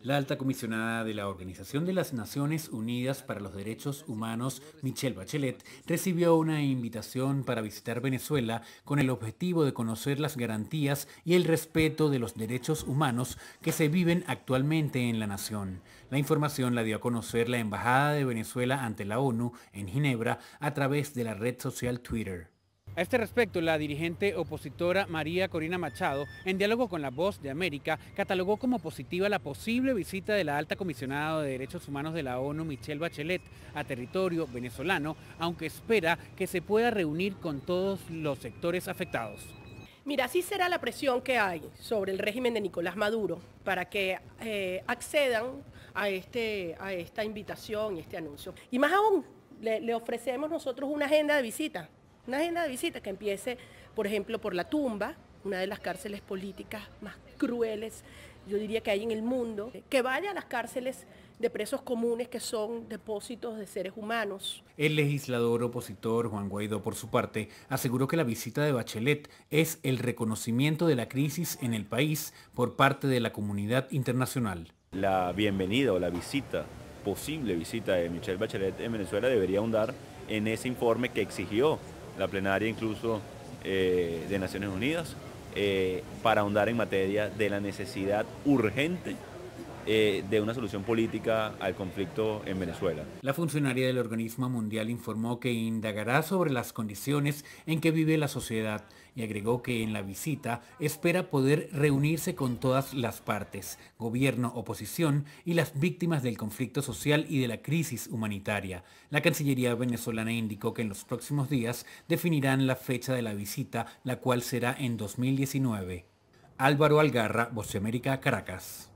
La alta comisionada de la Organización de las Naciones Unidas para los Derechos Humanos, Michelle Bachelet, recibió una invitación para visitar Venezuela con el objetivo de conocer las garantías y el respeto de los derechos humanos que se viven actualmente en la nación. La información la dio a conocer la Embajada de Venezuela ante la ONU en Ginebra a través de la red social Twitter. A este respecto, la dirigente opositora María Corina Machado, en diálogo con La Voz de América, catalogó como positiva la posible visita de la alta comisionada de Derechos Humanos de la ONU, Michelle Bachelet, a territorio venezolano, aunque espera que se pueda reunir con todos los sectores afectados. Mira, así será la presión que hay sobre el régimen de Nicolás Maduro para que eh, accedan a, este, a esta invitación y este anuncio. Y más aún, le, le ofrecemos nosotros una agenda de visita una agenda de visita que empiece, por ejemplo, por la tumba, una de las cárceles políticas más crueles, yo diría que hay en el mundo, que vaya a las cárceles de presos comunes que son depósitos de seres humanos. El legislador opositor Juan Guaidó, por su parte, aseguró que la visita de Bachelet es el reconocimiento de la crisis en el país por parte de la comunidad internacional. La bienvenida o la visita, posible visita de Michelle Bachelet en Venezuela debería ahondar en ese informe que exigió la plenaria incluso eh, de Naciones Unidas, eh, para ahondar en materia de la necesidad urgente eh, de una solución política al conflicto en Venezuela. La funcionaria del organismo mundial informó que indagará sobre las condiciones en que vive la sociedad y agregó que en la visita espera poder reunirse con todas las partes, gobierno, oposición y las víctimas del conflicto social y de la crisis humanitaria. La Cancillería venezolana indicó que en los próximos días definirán la fecha de la visita, la cual será en 2019. Álvaro Algarra, Voceamérica, América, Caracas.